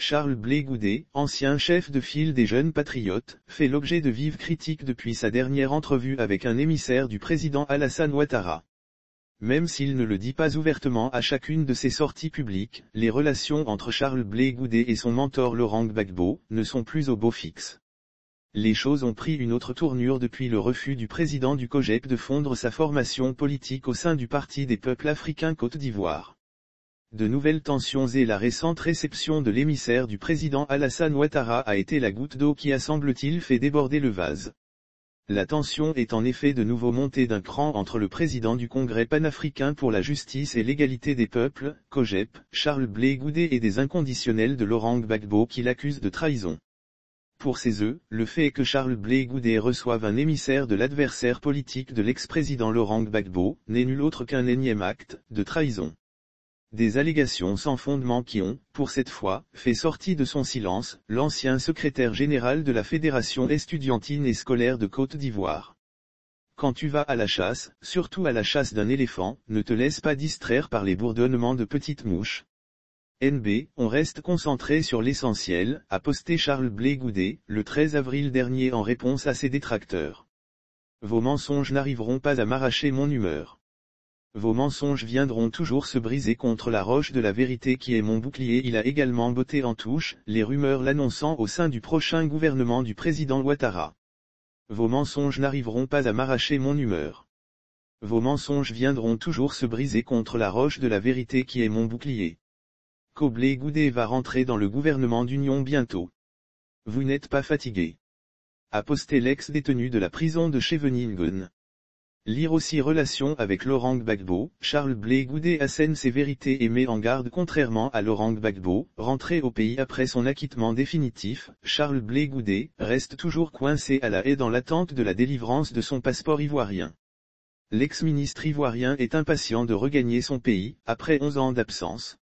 Charles Blé Goudet, ancien chef de file des jeunes patriotes, fait l'objet de vives critiques depuis sa dernière entrevue avec un émissaire du président Alassane Ouattara. Même s'il ne le dit pas ouvertement à chacune de ses sorties publiques, les relations entre Charles Blé Goudet et son mentor Laurent Gbagbo ne sont plus au beau fixe. Les choses ont pris une autre tournure depuis le refus du président du COGEP de fondre sa formation politique au sein du Parti des peuples africains Côte d'Ivoire. De nouvelles tensions et la récente réception de l'émissaire du président Alassane Ouattara a été la goutte d'eau qui a semble-t-il fait déborder le vase. La tension est en effet de nouveau montée d'un cran entre le président du Congrès panafricain pour la justice et l'égalité des peuples, COGEP, Charles Blé Goudé et des inconditionnels de Laurent Gbagbo qui l'accusent de trahison. Pour ces œufs, le fait que Charles Blé Goudé reçoive un émissaire de l'adversaire politique de l'ex-président Laurent Gbagbo n'est nul autre qu'un énième acte de trahison. Des allégations sans fondement qui ont, pour cette fois, fait sortie de son silence, l'ancien secrétaire général de la Fédération estudiantine et scolaire de Côte d'Ivoire. Quand tu vas à la chasse, surtout à la chasse d'un éléphant, ne te laisse pas distraire par les bourdonnements de petites mouches. NB, on reste concentré sur l'essentiel, a posté Charles Blé le 13 avril dernier en réponse à ses détracteurs. Vos mensonges n'arriveront pas à m'arracher mon humeur. Vos mensonges viendront toujours se briser contre la roche de la vérité qui est mon bouclier. Il a également botté en touche, les rumeurs l'annonçant au sein du prochain gouvernement du président Ouattara. Vos mensonges n'arriveront pas à m'arracher mon humeur. Vos mensonges viendront toujours se briser contre la roche de la vérité qui est mon bouclier. Koblé Goudé va rentrer dans le gouvernement d'Union bientôt. Vous n'êtes pas fatigué. poster l'ex-détenu de la prison de Scheveningen. Lire aussi relation avec Laurent Gbagbo, Charles Blé Goudé assène ses vérités et met en garde contrairement à Laurent Gbagbo, rentré au pays après son acquittement définitif, Charles Blé Goudé reste toujours coincé à la haie dans l'attente de la délivrance de son passeport ivoirien. L'ex-ministre ivoirien est impatient de regagner son pays, après 11 ans d'absence,